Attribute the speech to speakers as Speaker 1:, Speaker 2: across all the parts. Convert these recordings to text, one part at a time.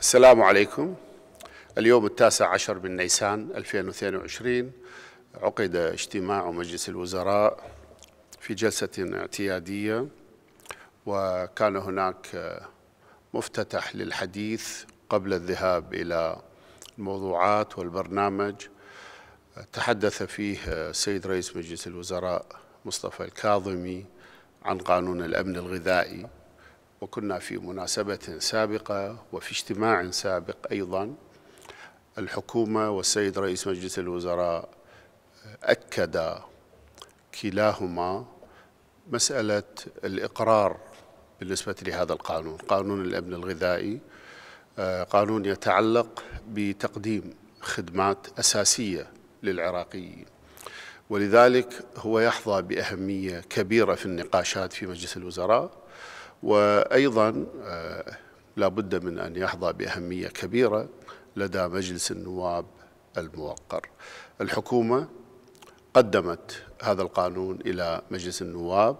Speaker 1: السلام عليكم اليوم التاسع عشر من نيسان 2022 عقد اجتماع مجلس الوزراء في جلسة اعتيادية وكان هناك مفتتح للحديث قبل الذهاب إلى الموضوعات والبرنامج تحدث فيه السيد رئيس مجلس الوزراء مصطفى الكاظمي عن قانون الأمن الغذائي وكنا في مناسبة سابقة وفي اجتماع سابق أيضا الحكومة والسيد رئيس مجلس الوزراء أكد كلاهما مسألة الإقرار بالنسبة لهذا القانون قانون الأمن الغذائي آه، قانون يتعلق بتقديم خدمات أساسية للعراقيين ولذلك هو يحظى بأهمية كبيرة في النقاشات في مجلس الوزراء وأيضا آه، لا بد من أن يحظى بأهمية كبيرة لدى مجلس النواب الموقر الحكومة قدمت هذا القانون إلى مجلس النواب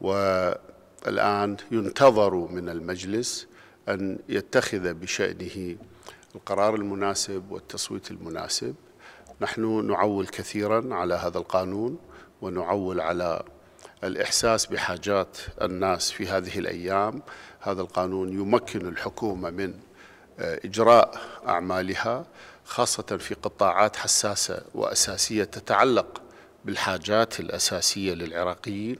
Speaker 1: والآن ينتظر من المجلس أن يتخذ بشأنه القرار المناسب والتصويت المناسب نحن نعول كثيرا على هذا القانون ونعول على الإحساس بحاجات الناس في هذه الأيام هذا القانون يمكن الحكومة من آه، إجراء أعمالها خاصة في قطاعات حساسة وأساسية تتعلق بالحاجات الأساسية للعراقيين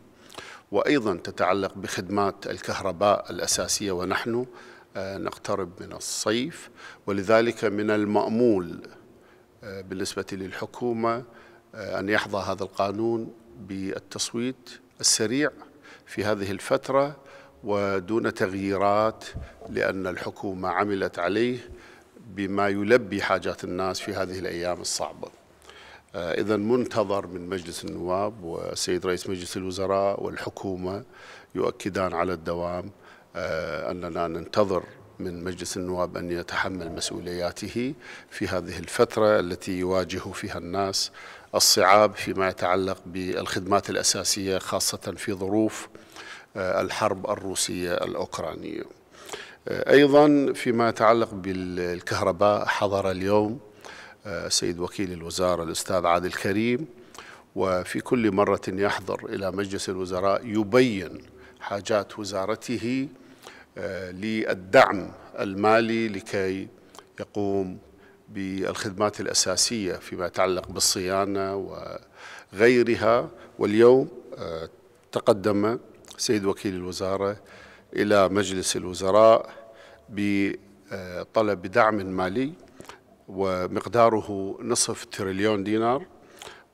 Speaker 1: وأيضا تتعلق بخدمات الكهرباء الأساسية ونحن آه، نقترب من الصيف ولذلك من المأمول آه، بالنسبة للحكومة أن يحظى هذا القانون بالتصويت السريع في هذه الفترة ودون تغييرات لأن الحكومة عملت عليه بما يلبي حاجات الناس في هذه الأيام الصعبة آه، إذا منتظر من مجلس النواب والسيد رئيس مجلس الوزراء والحكومة يؤكدان على الدوام آه، أننا ننتظر من مجلس النواب أن يتحمل مسؤولياته في هذه الفترة التي يواجه فيها الناس الصعاب فيما يتعلق بالخدمات الأساسية خاصة في ظروف آه، الحرب الروسية الأوكرانية آه، أيضا فيما يتعلق بالكهرباء حضر اليوم آه، سيد وكيل الوزارة الأستاذ عادل كريم وفي كل مرة يحضر إلى مجلس الوزراء يبين حاجات وزارته آه، للدعم المالي لكي يقوم بالخدمات الأساسية فيما يتعلق بالصيانة وغيرها واليوم آه، تقدم سيد وكيل الوزارة إلى مجلس الوزراء بطلب دعم مالي ومقداره نصف تريليون دينار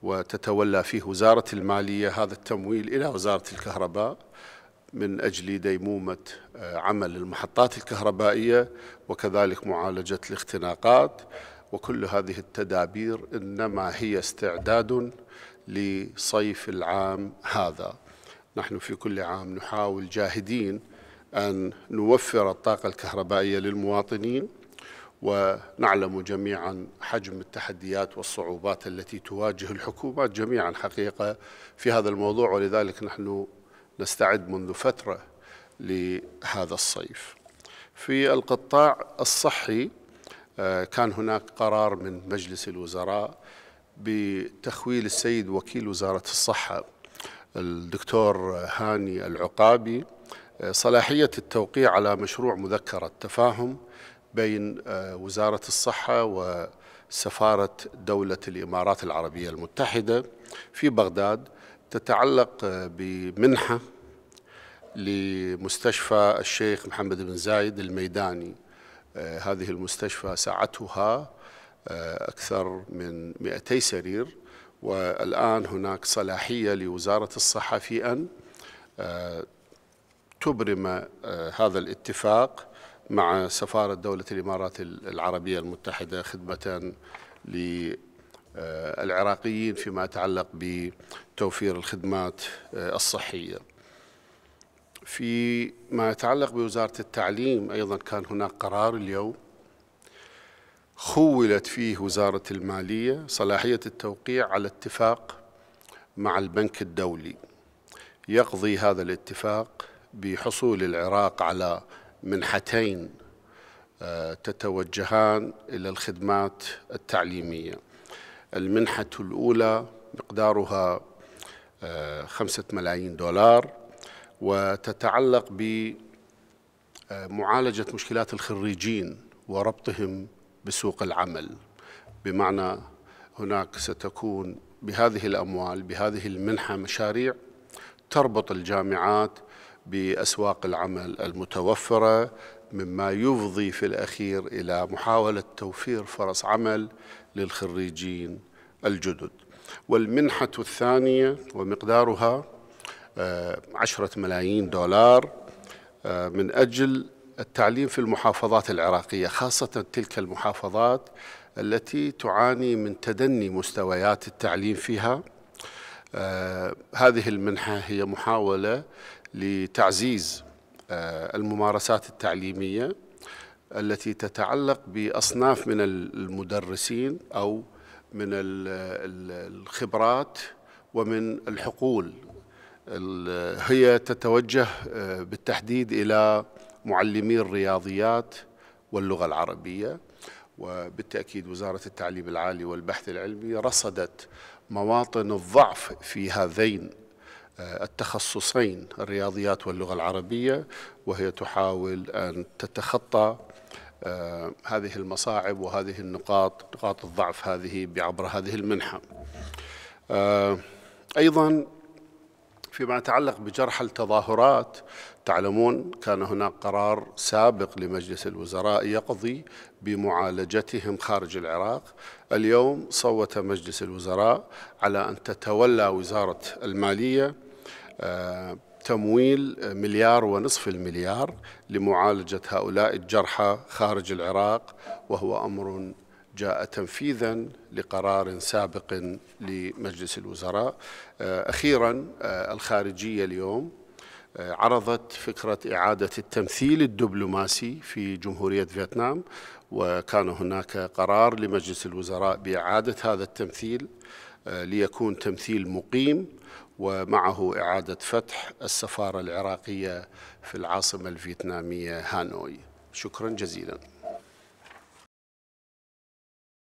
Speaker 1: وتتولى فيه وزارة المالية هذا التمويل إلى وزارة الكهرباء من أجل ديمومة آه، عمل المحطات الكهربائية وكذلك معالجة الاختناقات وكل هذه التدابير إنما هي استعداد لصيف العام هذا نحن في كل عام نحاول جاهدين أن نوفر الطاقة الكهربائية للمواطنين ونعلم جميعا حجم التحديات والصعوبات التي تواجه الحكومات جميعا حقيقة في هذا الموضوع ولذلك نحن نستعد منذ فترة لهذا الصيف في القطاع الصحي آه، كان هناك قرار من مجلس الوزراء بتخويل السيد وكيل وزارة الصحة الدكتور هاني العقابي آه، صلاحية التوقيع على مشروع مذكرة تفاهم بين آه، وزارة الصحة وسفارة دولة الإمارات العربية المتحدة في بغداد تتعلق بمنحة لمستشفى الشيخ محمد بن زايد الميداني آه، هذه المستشفى سعتها آه، أكثر من 200 سرير والآن هناك صلاحية لوزارة الصحة في أن آه، تبرم هذا الاتفاق مع سفارة دولة الإمارات العربية المتحدة خدمة ل آه، العراقيين فيما يتعلق بتوفير الخدمات آه، الصحية فيما يتعلق بوزارة التعليم أيضا كان هناك قرار اليوم خولت فيه وزارة المالية صلاحية التوقيع على اتفاق مع البنك الدولي يقضي هذا الاتفاق بحصول العراق على منحتين آه، تتوجهان إلى الخدمات التعليمية المنحة الأولى مقدارها آه، خمسة ملايين دولار وتتعلق بمعالجة آه، مشكلات الخريجين وربطهم بسوق العمل بمعنى هناك ستكون بهذه الأموال بهذه المنحة مشاريع تربط الجامعات بأسواق العمل المتوفرة مما يفضي في الأخير إلى محاولة توفير فرص عمل للخريجين الجدد والمنحة الثانية ومقدارها آه، عشرة ملايين دولار آه، من أجل التعليم في المحافظات العراقية خاصة تلك المحافظات التي تعاني من تدني مستويات التعليم فيها آه، هذه المنحة هي محاولة لتعزيز آه، الممارسات التعليمية التي تتعلق بأصناف من المدرسين أو من الخبرات ومن الحقول هي تتوجه آه، بالتحديد إلى معلمي الرياضيات واللغة العربية وبالتأكيد وزارة التعليم العالي والبحث العلمي رصدت مواطن الضعف في هذين آه، التخصصين الرياضيات واللغة العربية وهي تحاول أن تتخطى آه، هذه المصاعب وهذه النقاط نقاط الضعف هذه عبر هذه المنحة آه، أيضا فيما يتعلق بجرح التظاهرات تعلمون كان هناك قرار سابق لمجلس الوزراء يقضي بمعالجتهم خارج العراق اليوم صوت مجلس الوزراء على أن تتولى وزارة المالية آه، تمويل مليار ونصف المليار لمعالجة هؤلاء الجرحى خارج العراق وهو أمر جاء تنفيذا لقرار سابق لمجلس الوزراء آه، أخيرا آه، الخارجية اليوم آه، عرضت فكرة إعادة التمثيل الدبلوماسي في جمهورية فيتنام وكان هناك قرار لمجلس الوزراء بإعادة هذا التمثيل ليكون تمثيل مقيم ومعه إعادة فتح السفارة العراقية في العاصمة الفيتنامية هانوي شكرا جزيلا